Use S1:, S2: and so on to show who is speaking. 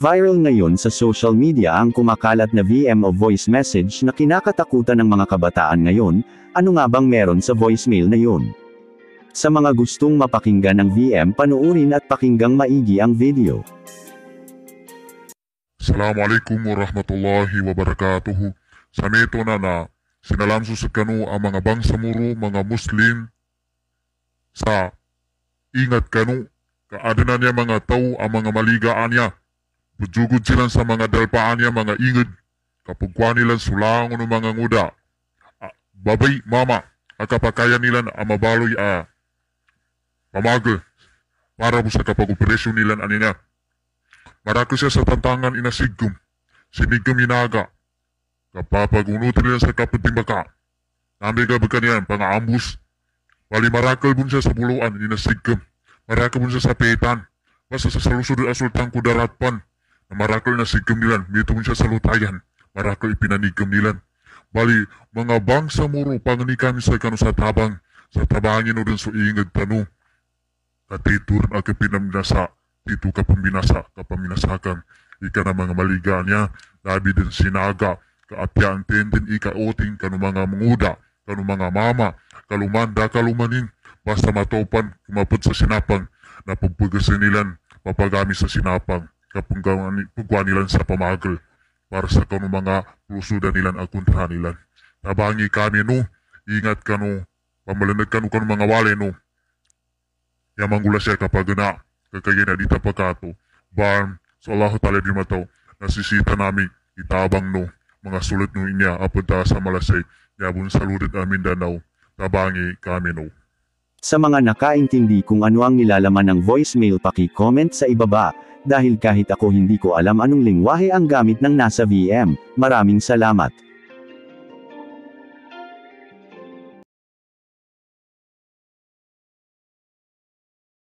S1: Viral ngayon sa social media ang kumakalat na VM o voice message na kinakatakutan ng mga kabataan ngayon, ano nga bang meron sa voicemail na yun? Sa mga gustong mapakinggan ng VM panuurin at pakinggang maigi ang video.
S2: Assalamualaikum warahmatullahi wabarakatuh. Sa neto na na, sinalamso sa kanu ang mga bangsamuro, mga muslim, sa ingat kanu, kaadanan na niya mga tao ang mga maligaan niya. Mujugod sila sa mga dalpaan niya, mga ingod. Kapugkuhan Nila sulang, ng mga nguda. Babay, mama, akapakaya nilan ang mabaloy a pamagal para mo sa kapag-operasyon nilan anina. Marako siya sa tantangan inasigum. Sinigum inaga. Kapapa nila sa kapiting baka. Nami ka baka niyan, pangaambus. Wali marakal bun siya sa buluan, inasigum. Marakal bun siya sa petan. Basta sa salusod asultang kudaratpan. Marakal na sigkom nilan, mitong siya sa lutayan. Marakal ipinanigkom nilan. Bali, mga bangsa muro pangani sa kano sa tabang. Sa tabangin o rin so iingag tanu. Katituran ang kapinaminasa, tito kapaminasa, kapaminasakan. Ika na mga maliga niya, labi din sinaga, kaapyaan tenden ikaoting kanu mga munguda. Kanu mga mama, kalumanda kalumanin, basta matopan kumapot sa sinapang, napagpagasin nilan, mapagami sa sinapang nga pagwanilan sa pamagal para sa kanu mga lusudan nilan ag nilan. Nabangi kami no, ingat ka no, pamalanag ka no, kanu mga wale no. Yamang gula siya kapag na, kagaya na dita pagkato. Barm, sa Allah talib yung mataw, nasisita namin, itabang no, mga sulit no inya, apunta sa malasay, yabon sa amin danaw, nabangi kami no. Sa mga nakaintindi
S1: kung ano ang nilalaman ng voicemail paki-comment sa ibaba, dahil kahit ako hindi ko alam anong lingwahe ang gamit ng nasa VM, maraming salamat.